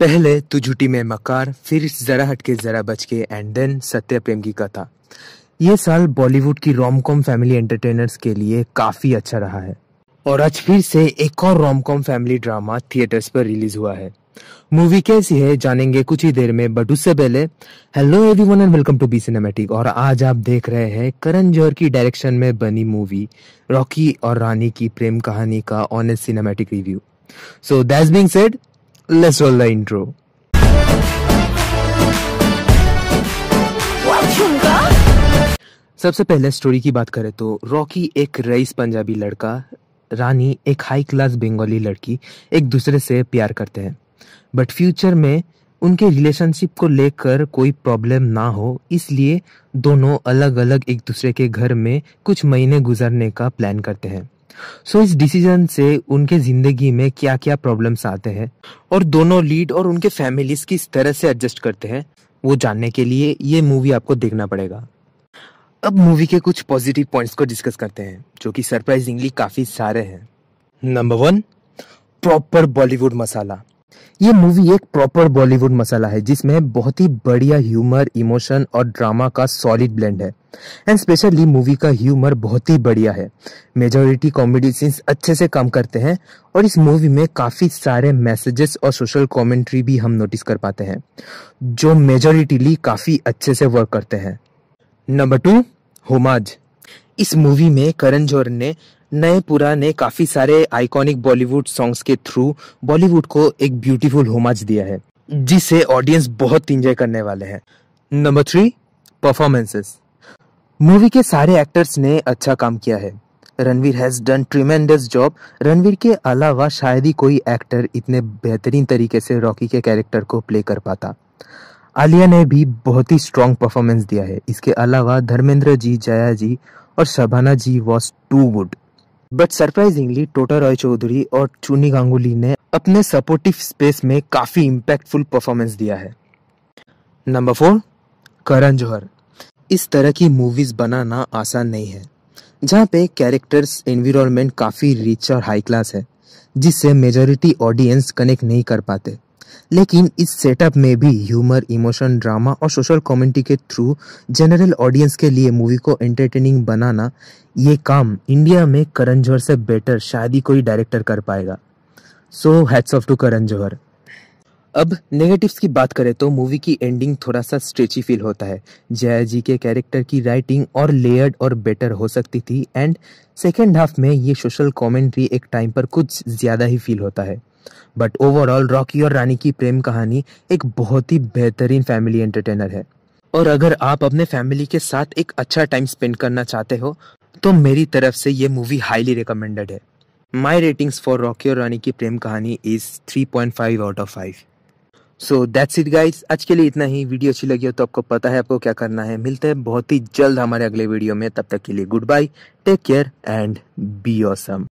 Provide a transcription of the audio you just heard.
पहले तू तो झूठी में मकार फिर जरा हटके जरा बच के एंड देन सत्य प्रेम की कथा ये साल बॉलीवुड की रोम कॉम फैमिली एंटरटेनर्स के लिए काफ़ी अच्छा रहा है और आज फिर से एक और rom com family drama theatres पर रिलीज हुआ है मूवी कैसी है जानेंगे कुछ ही देर में बट उससे पहले hello everyone and welcome to B cinematic और आज आप देख रहे हैं करण जौहर की डायरेक्शन में बनी मूवी रॉकी और रानी की प्रेम कहानी का honest cinematic review so that's being said let's roll the intro. सबसे पहले स्टोरी की बात करें तो रॉकी एक रईस पंजाबी लड़का रानी एक हाई क्लास बंगाली लड़की एक दूसरे से प्यार करते हैं बट फ्यूचर में उनके रिलेशनशिप को लेकर कोई प्रॉब्लम ना हो इसलिए दोनों अलग अलग एक दूसरे के घर में कुछ महीने गुजारने का प्लान करते हैं सो so, इस डिसीजन से उनके जिंदगी में क्या क्या प्रॉब्लम्स आते हैं और दोनों लीड और उनके फैमिलीज किस तरह से एडजस्ट करते हैं वो जानने के लिए ये मूवी आपको देखना पड़ेगा अब मूवी के कुछ पॉजिटिव पॉइंट्स को डिस्कस करते हैं जो कि सरप्राइजिंगली काफी सारे हैं number one proper Bollywood masala ये मूवी एक प्रॉपर बॉलीवुड मसाला है जिसमें बहुत ही बढ़िया ह्यूमर इमोशन और ड्रामा का सॉलिड ब्लेंड है एंड स्पेशली मूवी का ह्यूमर बहुत ही बढ़िया है मेजोरिटी कॉमेडी सीन्स अच्छे से काम करते हैं और इस मूवी में काफ़ी सारे मैसेजेस और सोशल कॉमेंट्री भी हम नोटिस कर पाते हैं जो मेजोरिटीली काफ़ी अच्छे से वर्क करते हैं नंबर टू होमाज इस मूवी में करण जौहर ने नए पुराने काफ़ी सारे आइकॉनिक बॉलीवुड सॉन्ग्स के थ्रू बॉलीवुड को एक ब्यूटीफुल होमाज दिया है जिसे ऑडियंस बहुत इंजॉय करने वाले हैं नंबर थ्री परफॉर्मेंसेस मूवी के सारे एक्टर्स ने अच्छा काम किया है Ranveer has done tremendous job Ranveer के अलावा शायद ही कोई एक्टर इतने बेहतरीन तरीके से रॉकी के कैरेक्टर को प्ले कर पाता आलिया ने भी बहुत ही स्ट्रॉन्ग परफॉर्मेंस दिया है इसके अलावा धर्मेंद्र जी जया जी और Shabana ji was too good but surprisingly Tota Roy Chaudhary और चूनी गांगुली ने अपने सपोर्टिव स्पेस में काफ़ी इम्पैक्टफुल परफॉर्मेंस दिया है नंबर फोर करण जौहर इस तरह की मूवीज़ बनाना आसान नहीं है जहाँ पे कैरेक्टर्स इन्वायरमेंट काफ़ी रिच और हाई क्लास है जिससे मेजॉरिटी ऑडियंस कनेक्ट नहीं कर पाते लेकिन इस सेटअप में भी ह्यूमर इमोशन ड्रामा और सोशल कॉमेडी के थ्रू जनरल ऑडियंस के लिए मूवी को एंटरटेनिंग बनाना ये काम इंडिया में करण जौहर से बेटर शायद ही कोई डायरेक्टर कर पाएगा so hats off to Karan Johar अब नेगेटिव्स की बात करें तो मूवी की एंडिंग थोड़ा सा स्ट्रेची फील होता है जया जी के कैरेक्टर की राइटिंग और लेयर्ड और बेटर हो सकती थी एंड सेकेंड हाफ में ये सोशल कॉमेंट्री एक टाइम पर कुछ ज़्यादा ही फील होता है बट ओवरऑल रॉकी और रानी की प्रेम कहानी एक बहुत ही बेहतरीन फैमिली एंटरटेनर है और अगर आप अपने फैमिली के साथ एक अच्छा टाइम स्पेंड करना चाहते हो तो मेरी तरफ से ये मूवी हाईली रिकमेंडेड है माई रेटिंग्स फॉर रॉकी और रानी Ki Prem Kahani is three point five out of five so that's it guys आज के लिए इतना ही वीडियो अच्छी लगी हो तो आपको पता है आपको क्या करना है मिलते हैं बहुत ही जल्द हमारे अगले वीडियो में तब तक के लिए goodbye take care and be awesome